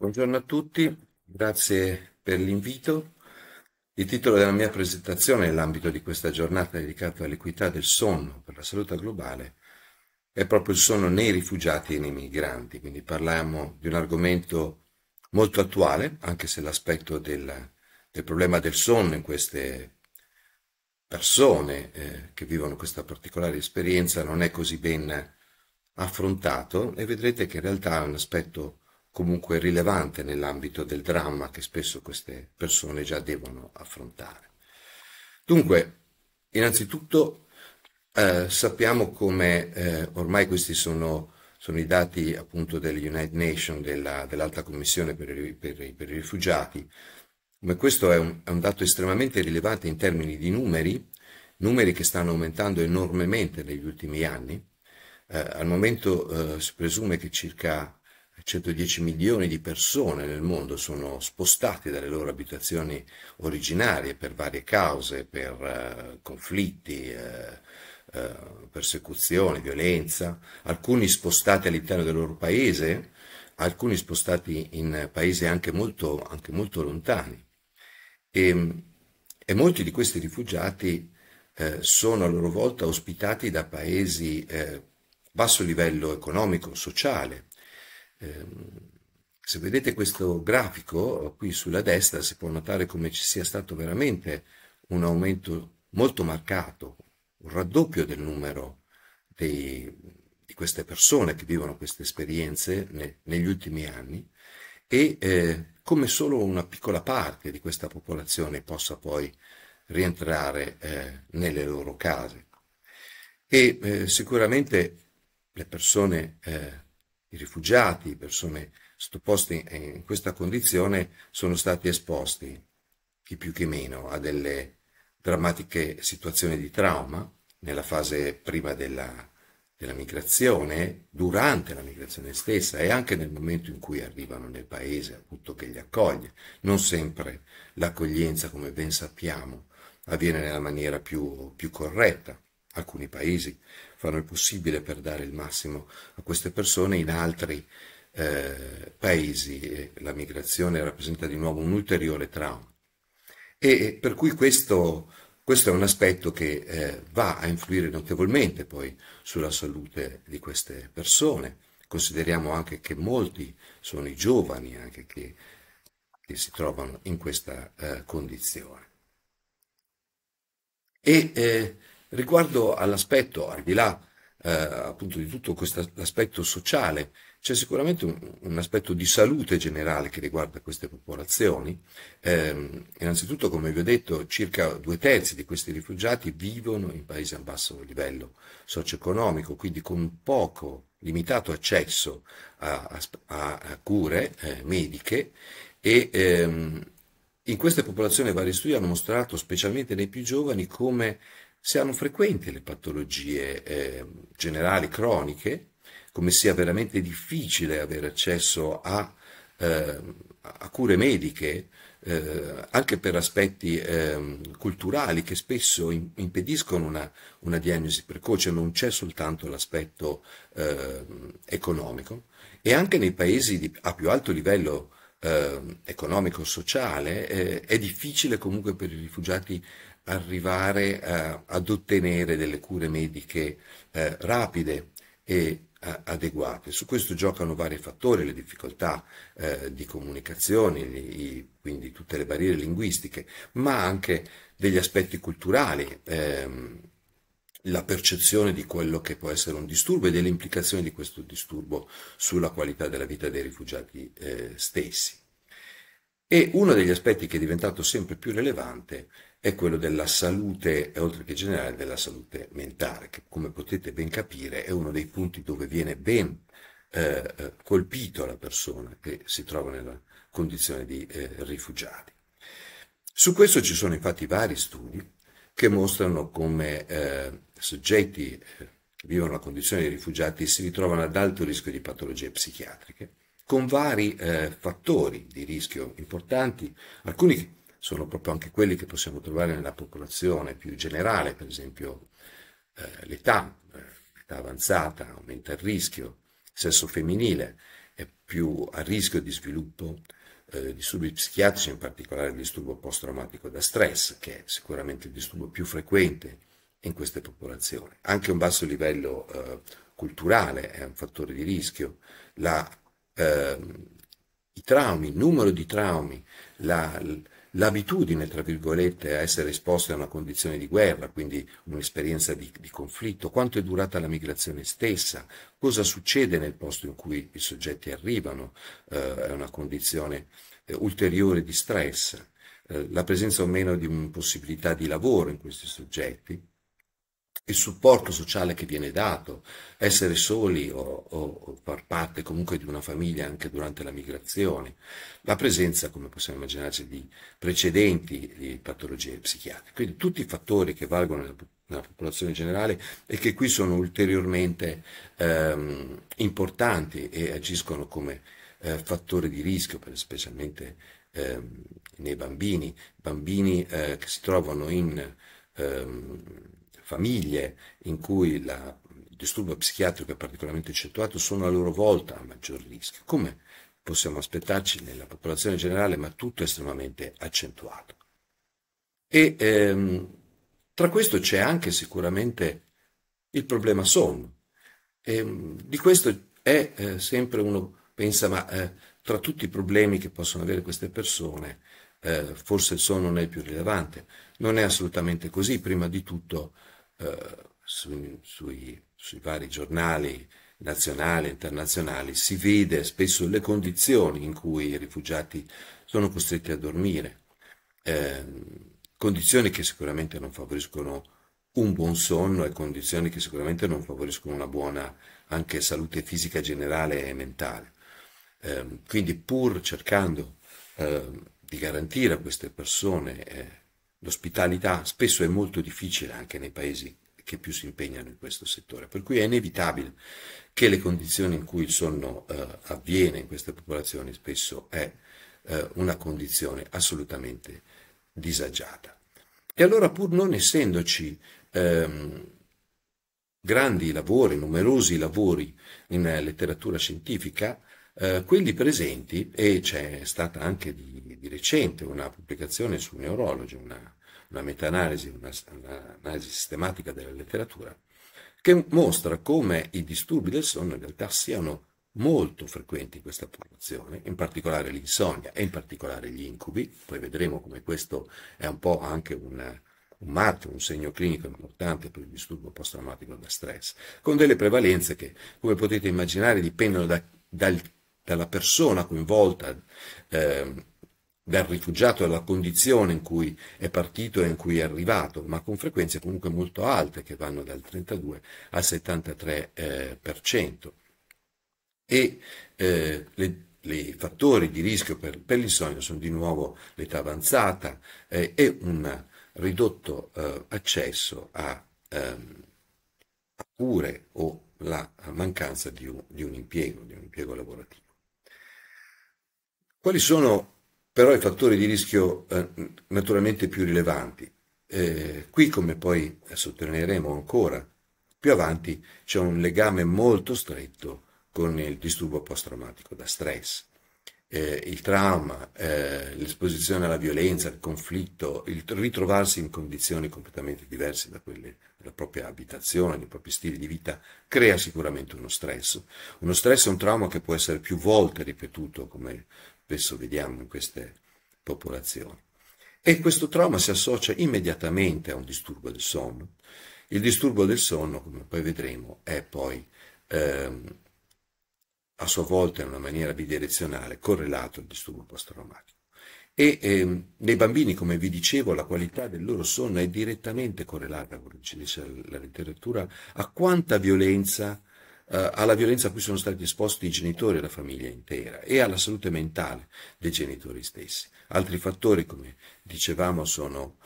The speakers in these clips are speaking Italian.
Buongiorno a tutti, grazie per l'invito. Il titolo della mia presentazione nell'ambito di questa giornata dedicata all'equità del sonno per la salute globale è proprio il sonno nei rifugiati e nei migranti, quindi parliamo di un argomento molto attuale, anche se l'aspetto del, del problema del sonno in queste persone eh, che vivono questa particolare esperienza non è così ben affrontato e vedrete che in realtà è un aspetto comunque rilevante nell'ambito del dramma che spesso queste persone già devono affrontare. Dunque, innanzitutto eh, sappiamo come eh, ormai questi sono, sono, i dati appunto delle United Nations, della, dell'Alta Commissione per i, per, per i, rifugiati, come questo è un, è un dato estremamente rilevante in termini di numeri, numeri che stanno aumentando enormemente negli ultimi anni, eh, al momento eh, si presume che circa 110 milioni di persone nel mondo sono spostate dalle loro abitazioni originarie per varie cause, per eh, conflitti, eh, eh, persecuzioni, violenza, alcuni spostati all'interno del loro paese, alcuni spostati in paesi anche molto, anche molto lontani. E, ehm, e, molti di questi rifugiati eh, sono a loro volta ospitati da paesi eh, basso livello economico, sociale, Ehm, se vedete questo grafico qui sulla destra si può notare come ci sia stato veramente un aumento molto marcato, un raddoppio del numero dei, di queste persone che vivono queste esperienze ne, negli ultimi anni e eh, come solo una piccola parte di questa popolazione possa poi rientrare eh, nelle loro case. E eh, sicuramente le persone eh, i rifugiati, persone sottoposte eh, in questa condizione, sono stati esposti, chi più che meno, a delle drammatiche situazioni di trauma nella fase prima della, della migrazione, durante la migrazione stessa e anche nel momento in cui arrivano nel paese, appunto che li accoglie. Non sempre l'accoglienza, come ben sappiamo, avviene nella maniera più, più corretta alcuni paesi fanno il possibile per dare il massimo a queste persone, in altri eh, paesi eh, la migrazione rappresenta di nuovo un ulteriore trauma. E eh, per cui questo, questo è un aspetto che eh, va a influire notevolmente poi sulla salute di queste persone. Consideriamo anche che molti sono i giovani anche che, che si trovano in questa eh, condizione. E eh, Riguardo all'aspetto, al di là eh, appunto di tutto questo aspetto sociale, c'è sicuramente un, un, aspetto di salute generale che riguarda queste popolazioni. Eh, innanzitutto, come vi ho detto, circa due terzi di questi rifugiati vivono in paesi a basso livello socio-economico, quindi con poco limitato accesso a, a, a cure eh, mediche e ehm, in queste popolazioni vari studi hanno mostrato, specialmente nei più giovani, come siano frequenti le patologie eh, generali croniche, come sia veramente difficile avere accesso a, eh, a cure mediche, eh, anche per aspetti ehm, culturali che spesso in, impediscono una, una, diagnosi precoce, non c'è soltanto l'aspetto ehm, economico, e anche nei paesi di, a più alto livello eh, economico-sociale, eh, è difficile comunque per i rifugiati arrivare a, eh, ad ottenere delle cure mediche eh, rapide e eh, adeguate. Su questo giocano vari fattori, le difficoltà eh, di comunicazione, i, quindi tutte le barriere linguistiche, ma anche degli aspetti culturali, ehm, la percezione di quello che può essere un disturbo e delle implicazioni di questo disturbo sulla qualità della vita dei rifugiati eh, stessi. E uno degli aspetti che è diventato sempre più rilevante è quello della salute, oltre che generale, della salute mentale, che come potete ben capire è uno dei punti dove viene ben eh, eh, colpito la persona che si trova nella condizione di eh, rifugiati. Su questo ci sono infatti vari studi che mostrano come eh, soggetti eh, che vivono la condizione di rifugiati si ritrovano ad alto rischio di patologie psichiatriche, con vari eh, fattori di rischio importanti, alcuni sono proprio anche quelli che possiamo trovare nella popolazione più generale, per esempio eh, l'età, eh, l'età avanzata aumenta il rischio, il sesso femminile è più a rischio di sviluppo eh, disturbi psichiatrici, in particolare il disturbo post-traumatico da stress, che è sicuramente il disturbo più frequente in queste popolazioni. Anche un basso livello eh, culturale è un fattore di rischio, la, eh, i traumi, il numero di traumi, la, l'abitudine, tra virgolette, a essere esposti a una condizione di guerra, quindi un'esperienza di, di, conflitto, quanto è durata la migrazione stessa, cosa succede nel posto in cui i soggetti arrivano, eh, è una condizione eh, ulteriore di stress, eh, la presenza o meno di possibilità di lavoro in questi soggetti, il supporto sociale che viene dato, essere soli o, o, o, far parte comunque di una famiglia anche durante la migrazione, la presenza, come possiamo immaginarci, di precedenti di patologie psichiatriche. Quindi tutti i fattori che valgono nella, nella popolazione generale e che qui sono ulteriormente ehm, importanti e agiscono come eh, fattore di rischio, per, specialmente ehm, nei bambini, bambini eh, che si trovano in... Ehm, famiglie in cui la, il disturbo psichiatrico è particolarmente accentuato sono a loro volta a maggior rischio, come possiamo aspettarci nella popolazione generale, ma tutto è estremamente accentuato. E ehm, tra questo c'è anche sicuramente il problema sonno. E, ehm, di questo è eh, sempre uno pensa, ma eh, tra tutti i problemi che possono avere queste persone, eh, forse il sonno non è il più rilevante. Non è assolutamente così, prima di tutto eh, su, sui, sui vari giornali nazionali e internazionali si vede spesso le condizioni in cui i rifugiati sono costretti a dormire, eh, condizioni che sicuramente non favoriscono un buon sonno e condizioni che sicuramente non favoriscono una buona anche salute fisica generale e mentale. Eh, quindi pur cercando eh, di garantire a queste persone eh, L'ospitalità spesso è molto difficile anche nei paesi che più si impegnano in questo settore, per cui è inevitabile che le condizioni in cui il sonno eh, avviene in queste popolazioni spesso è eh, una condizione assolutamente disagiata. E allora pur non essendoci ehm, grandi lavori, numerosi lavori in eh, letteratura scientifica, eh, quelli presenti, e c'è stata anche di, di recente una pubblicazione su Neurology, una, una meta-analisi, un'analisi sistematica della letteratura, che mostra come i disturbi del sonno in realtà siano molto frequenti in questa popolazione, in particolare l'insonnia e in particolare gli incubi, poi vedremo come questo è un po' anche un, un marchio, un segno clinico importante per il disturbo post-traumatico da stress, con delle prevalenze che, come potete immaginare, dipendono da, dal dalla persona coinvolta, eh, dal rifugiato, dalla condizione in cui è partito e in cui è arrivato, ma con frequenze comunque molto alte che vanno dal 32 al 73%. Eh, per cento. E eh, i fattori di rischio per, per l'insonnia sono di nuovo l'età avanzata eh, e un ridotto eh, accesso a, ehm, a, cure o la mancanza di un, di un impiego, di un impiego lavorativo. Quali sono però i fattori di rischio eh, naturalmente più rilevanti? Eh, qui, come poi eh, sottolineeremo ancora più avanti, c'è un legame molto stretto con il disturbo post-traumatico da stress. Eh, il trauma, eh, l'esposizione alla violenza, il conflitto, il ritrovarsi in condizioni completamente diverse da quelle della propria abitazione, dei propri stili di vita, crea sicuramente uno stress. Uno stress è un trauma che può essere più volte ripetuto, come spesso vediamo in queste popolazioni. E questo trauma si associa immediatamente a un disturbo del sonno. Il disturbo del sonno, come poi vedremo, è poi ehm, a sua volta in una maniera bidirezionale correlato al disturbo post-traumatico. E ehm, nei bambini, come vi dicevo, la qualità del loro sonno è direttamente correlata, come ci dice la letteratura, a quanta violenza eh, alla violenza a cui sono stati esposti i genitori e la famiglia intera e alla salute mentale dei genitori stessi. Altri fattori, come dicevamo, sono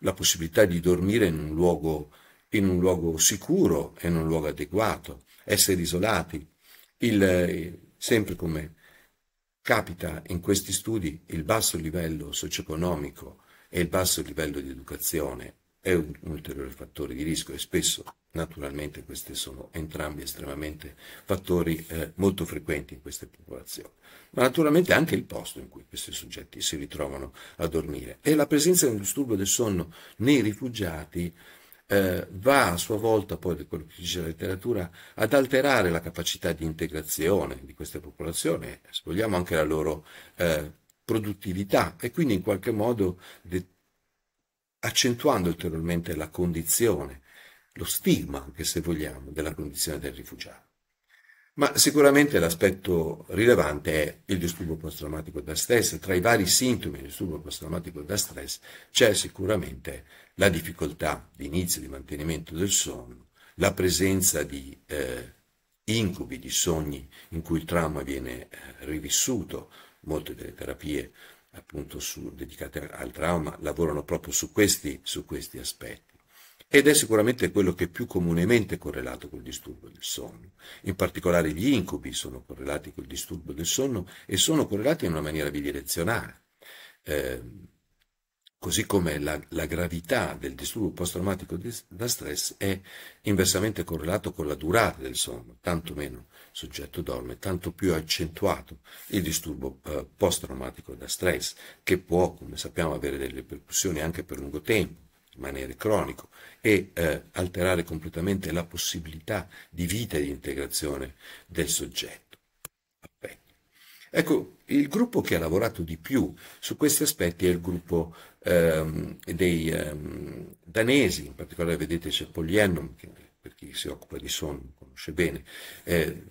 la possibilità di dormire in un luogo, in un luogo sicuro e in un luogo adeguato, essere isolati, il, eh, sempre come capita in questi studi il basso livello socio-economico e il basso livello di educazione è un, un ulteriore fattore di rischio e spesso naturalmente questi sono entrambi estremamente fattori eh, molto frequenti in queste popolazioni, ma naturalmente anche il posto in cui questi soggetti si ritrovano a dormire e la presenza di un disturbo del sonno nei rifugiati eh, va a sua volta poi, da quello che dice la letteratura, ad alterare la capacità di integrazione di queste popolazioni, se vogliamo anche la loro eh, produttività e quindi in qualche modo de- accentuando ulteriormente la condizione, lo stigma, anche se vogliamo, della condizione del rifugiato. Ma sicuramente l'aspetto rilevante è il disturbo post-traumatico da stress. Tra i vari sintomi del disturbo post-traumatico da stress c'è sicuramente la difficoltà di inizio e di mantenimento del sonno, la presenza di eh, incubi, di sogni in cui il trauma viene eh, rivissuto, molte delle terapie appunto su, dedicate al trauma, lavorano proprio su questi, su questi aspetti ed è sicuramente quello che è più comunemente correlato col disturbo del sonno. In particolare gli incubi sono correlati col disturbo del sonno e sono correlati in una maniera bidirezionale. Eh, così come la, la, gravità del disturbo post-traumatico da stress è inversamente correlato con la durata del sonno, tanto meno il soggetto dorme, tanto più accentuato il disturbo eh, post-traumatico da stress, che può, come sappiamo, avere delle percussioni anche per lungo tempo, rimanere cronico e eh, alterare completamente la possibilità di vita e di integrazione del soggetto. Ecco, il gruppo che ha lavorato di più su questi aspetti è il gruppo ehm, dei ehm, danesi, in particolare vedete c'è Pogliennum, che per chi si occupa di sonno conosce bene, eh,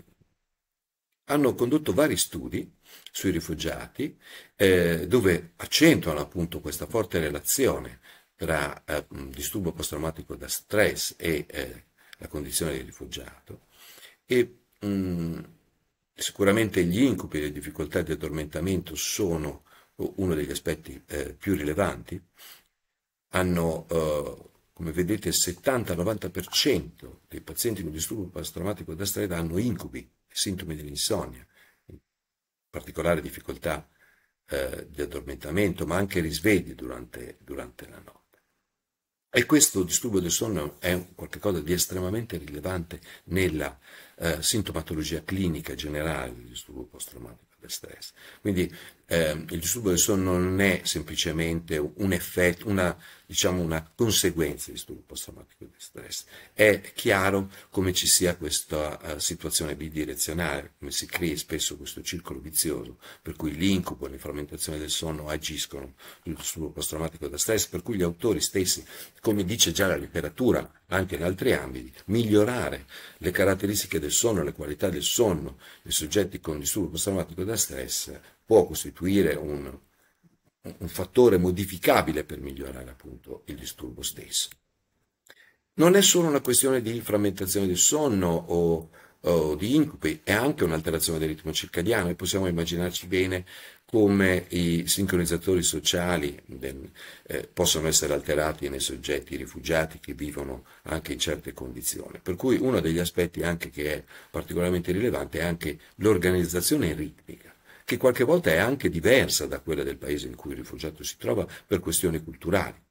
hanno condotto vari studi sui rifugiati eh, dove accentuano appunto questa forte relazione tra eh, disturbo post-traumatico da stress e eh, la condizione del rifugiato e mh, mm, Sicuramente gli incubi e le difficoltà di addormentamento sono uno degli aspetti eh, più rilevanti. Hanno, eh, come vedete, il 70-90% dei pazienti con disturbo post-traumatico da strada hanno incubi sintomi dell'insonnia, in particolare difficoltà eh, di addormentamento, ma anche risvegli durante, durante la notte. E questo disturbo del sonno è qualcosa di estremamente rilevante nella eh, sintomatologia clinica generale del disturbo post-traumatico del stress. Quindi eh, il disturbo del sonno non è semplicemente un effetto, una, diciamo, una conseguenza di disturbo post-traumatico di stress. È chiaro come ci sia questa uh, situazione bidirezionale, come si crea spesso questo circolo vizioso, per cui l'incubo e l'inframmentazione del sonno agiscono sul disturbo post-traumatico da stress, per cui gli autori stessi, come dice già la letteratura, anche in altri ambiti, migliorare le caratteristiche del sonno, le qualità del sonno dei soggetti con disturbo post-traumatico da stress può costituire un, un fattore modificabile per migliorare appunto il disturbo stesso. Non è solo una questione di frammentazione del sonno o, o di incubi, è anche un'alterazione del ritmo circadiano e possiamo immaginarci bene come i sincronizzatori sociali del, eh, possono essere alterati nei soggetti rifugiati che vivono anche in certe condizioni. Per cui uno degli aspetti anche che è particolarmente rilevante è anche l'organizzazione ritmica che qualche volta è anche diversa da quella del paese in cui il rifugiato si trova per questioni culturali.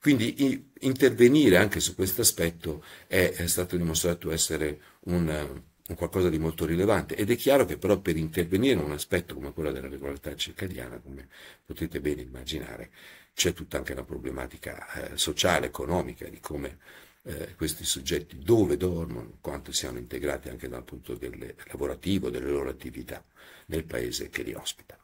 Quindi intervenire anche su questo aspetto è, è, stato dimostrato essere un, un, qualcosa di molto rilevante ed è chiaro che però per intervenire in un aspetto come quello della regolarità circadiana, come potete bene immaginare, c'è tutta anche una problematica eh, sociale, economica di come eh, questi soggetti dove dormono, quanto siano integrati anche dal punto del lavorativo, delle loro attività nel paese che li ospita.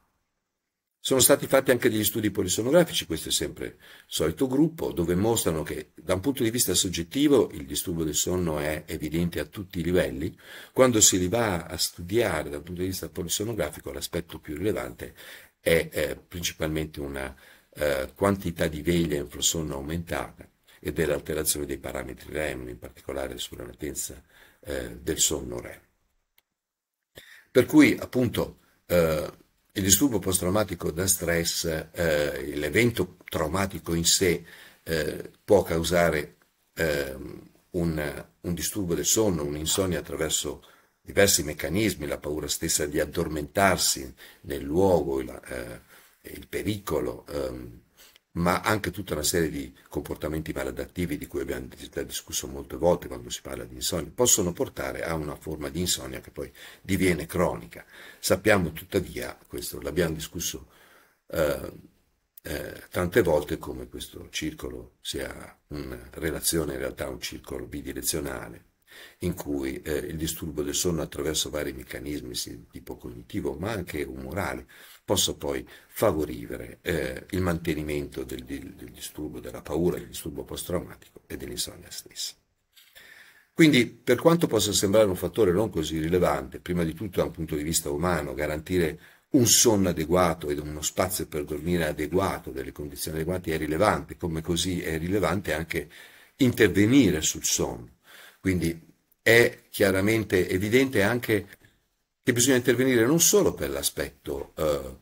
Sono stati fatti anche degli studi polisonografici, questo è sempre il solito gruppo, dove mostrano che da un punto di vista soggettivo il disturbo del sonno è evidente a tutti i livelli, quando si va a studiare dal punto di vista polisonografico l'aspetto più rilevante è eh, principalmente una eh, quantità di veglia infrasonno aumentata e dell'alterazione dei parametri REM, in particolare sulla latenza eh, del sonno REM. Per cui appunto eh, il disturbo post-traumatico da stress, eh, l'evento traumatico in sé eh, può causare ehm, un, un, disturbo del sonno, un'insonnia attraverso diversi meccanismi, la paura stessa di addormentarsi nel luogo, il, eh, il pericolo. Ehm, ma anche tutta una serie di comportamenti maladattivi di cui abbiamo già discusso molte volte quando si parla di insonnia, possono portare a una forma di insonnia che poi diviene cronica. Sappiamo tuttavia, questo l'abbiamo discusso eh, eh, tante volte, come questo circolo sia una relazione, in realtà un circolo bidirezionale, in cui eh, il disturbo del sonno attraverso vari meccanismi di tipo cognitivo ma anche umorale possa poi favorire eh, il mantenimento del, del disturbo della paura, del disturbo post-traumatico e dell'insonnia stessa. Quindi, per quanto possa sembrare un fattore non così rilevante, prima di tutto da un punto di vista umano, garantire un sonno adeguato ed uno spazio per dormire adeguato, delle condizioni adeguate, è rilevante, come così è rilevante anche intervenire sul sonno. Quindi è chiaramente evidente anche che bisogna intervenire non solo per l'aspetto eh,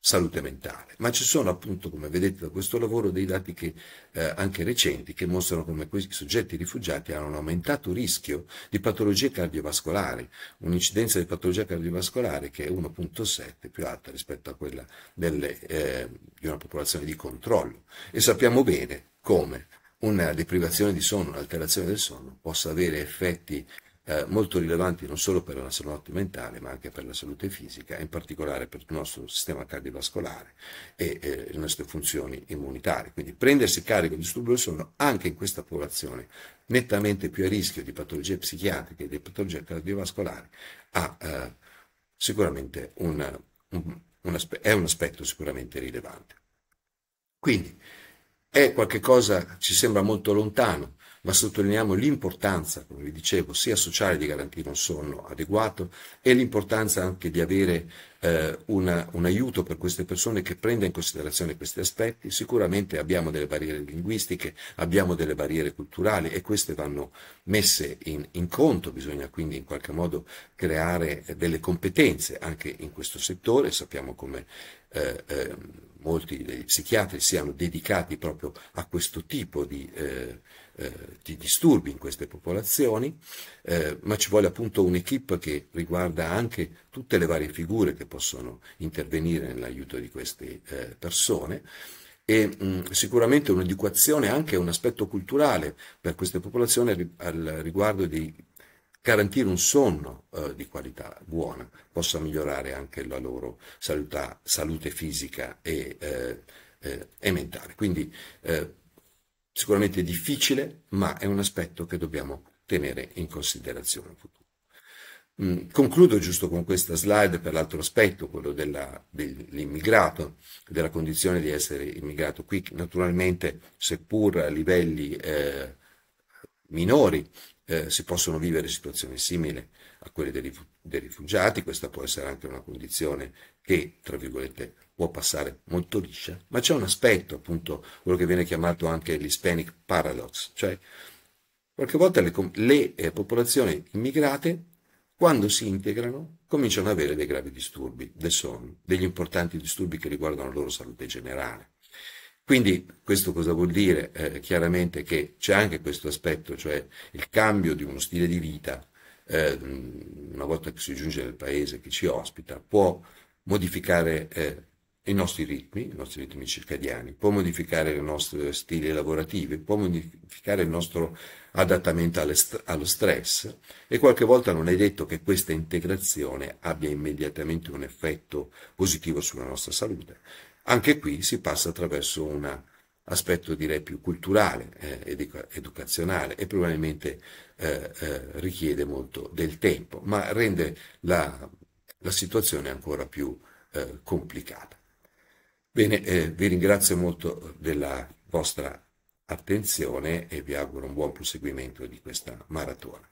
salute mentale, ma ci sono appunto, come vedete da questo lavoro, dei dati che, eh, anche recenti che mostrano come questi soggetti rifugiati hanno un aumentato rischio di patologie cardiovascolari, un'incidenza di patologia cardiovascolare che è 1.7 più alta rispetto a quella delle, eh, di una popolazione di controllo. E sappiamo bene come una deprivazione di sonno, un'alterazione del sonno possa avere effetti eh, molto rilevanti non solo per la salute mentale ma anche per la salute fisica e in particolare per il nostro sistema cardiovascolare e eh, le nostre funzioni immunitarie. Quindi prendersi carico di disturbo del sonno anche in questa popolazione nettamente più a rischio di patologie psichiatriche e di patologie cardiovascolari ha eh, sicuramente un, un, un è un aspetto sicuramente rilevante. Quindi è qualcosa che ci sembra molto lontano, ma sottolineiamo l'importanza, come vi dicevo, sia sociale di garantire un sonno adeguato e l'importanza anche di avere eh, una, un aiuto per queste persone che prenda in considerazione questi aspetti. Sicuramente abbiamo delle barriere linguistiche, abbiamo delle barriere culturali e queste vanno messe in, in conto, bisogna quindi in qualche modo creare delle competenze anche in questo settore, sappiamo come eh, eh, molti dei psichiatri siano dedicati proprio a questo tipo di eh, eh, di disturbi in queste popolazioni, eh, ma ci vuole appunto un'equipe che riguarda anche tutte le varie figure che possono intervenire nell'aiuto di queste eh, persone e mh, mm, sicuramente un'educazione anche un aspetto culturale per queste popolazioni al riguardo di garantire un sonno eh, di qualità buona possa migliorare anche la loro saluta, salute fisica e, eh, eh, e mentale. Quindi eh, sicuramente difficile, ma è un aspetto che dobbiamo tenere in considerazione mm, Concludo giusto con questa slide per l'altro aspetto, quello della, dell'immigrato, della condizione di essere immigrato. Qui naturalmente, seppur a livelli eh, minori, eh, si possono vivere situazioni simili a quelle dei, dei rifugiati, questa può essere anche una condizione che, tra virgolette, può passare molto liscia, ma c'è un aspetto, appunto, quello che viene chiamato anche l'Hispanic Paradox, cioè qualche volta le, le eh, popolazioni immigrate, quando si integrano, cominciano ad avere dei gravi disturbi del sonno, degli importanti disturbi che riguardano la loro salute generale. Quindi questo cosa vuol dire? Eh, chiaramente che c'è anche questo aspetto, cioè il cambio di uno stile di vita, eh, una volta che si giunge nel paese che ci ospita, può modificare eh, i nostri ritmi, i nostri ritmi circadiani, può modificare le nostre stili lavorative, può modificare il nostro adattamento allo stress e qualche volta non è detto che questa integrazione abbia immediatamente un effetto positivo sulla nostra salute. Anche qui si passa attraverso un aspetto direi più culturale, eh, educa- educazionale e probabilmente eh, eh, richiede molto del tempo, ma rende la, la situazione ancora più eh, complicata. Bene, eh, vi ringrazio molto della vostra attenzione e vi auguro un buon proseguimento di questa maratona.